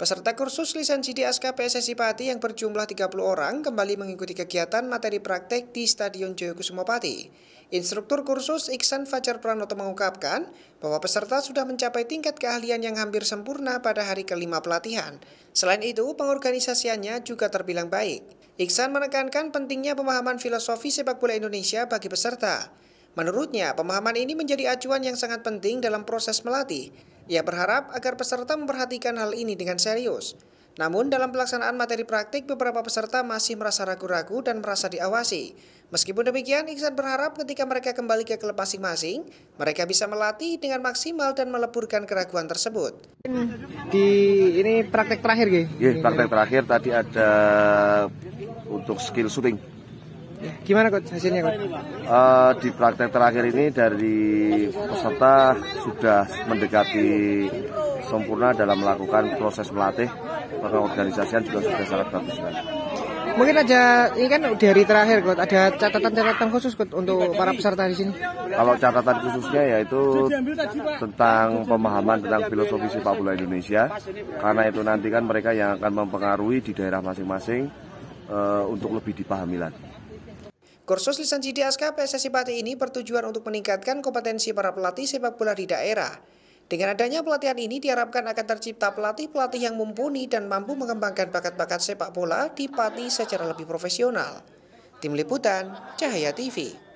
Peserta kursus lisensi di SK PSSI Pati yang berjumlah 30 orang kembali mengikuti kegiatan materi praktek di Stadion Joyokusumo Pati. Instruktur kursus Iksan Fajar Pranoto mengungkapkan bahwa peserta sudah mencapai tingkat keahlian yang hampir sempurna pada hari kelima pelatihan. Selain itu, pengorganisasiannya juga terbilang baik. Iksan menekankan pentingnya pemahaman filosofi sepak bola Indonesia bagi peserta. Menurutnya, pemahaman ini menjadi acuan yang sangat penting dalam proses melatih. Ia berharap agar peserta memperhatikan hal ini dengan serius. Namun dalam pelaksanaan materi praktik beberapa peserta masih merasa ragu-ragu dan merasa diawasi. Meskipun demikian, Iksan berharap ketika mereka kembali ke klub masing-masing, mereka bisa melatih dengan maksimal dan meleburkan keraguan tersebut. Di ini praktek terakhir, Ge? Iya, praktek terakhir tadi ada untuk skill shooting. Ya, gimana kok hasilnya kok? Uh, eh, di praktek terakhir ini dari peserta sudah mendekati sempurna dalam melakukan proses melatih pengorganisasian juga sudah sangat bagus kan. Mungkin aja ini kan dari terakhir kok ada catatan-catatan khusus kot, untuk para peserta di sini. Kalau catatan khususnya yaitu tentang pemahaman tentang filosofi sepak bola Indonesia karena itu nanti kan mereka yang akan mempengaruhi di daerah masing-masing uh, untuk lebih dipahami lagi. Kursus lisensi DSK PSSI Pati ini bertujuan untuk meningkatkan kompetensi para pelatih sepak bola di daerah. Dengan adanya pelatihan ini diharapkan akan tercipta pelatih-pelatih yang mumpuni dan mampu mengembangkan bakat-bakat sepak bola di Pati secara lebih profesional. Tim Liputan, Cahaya TV.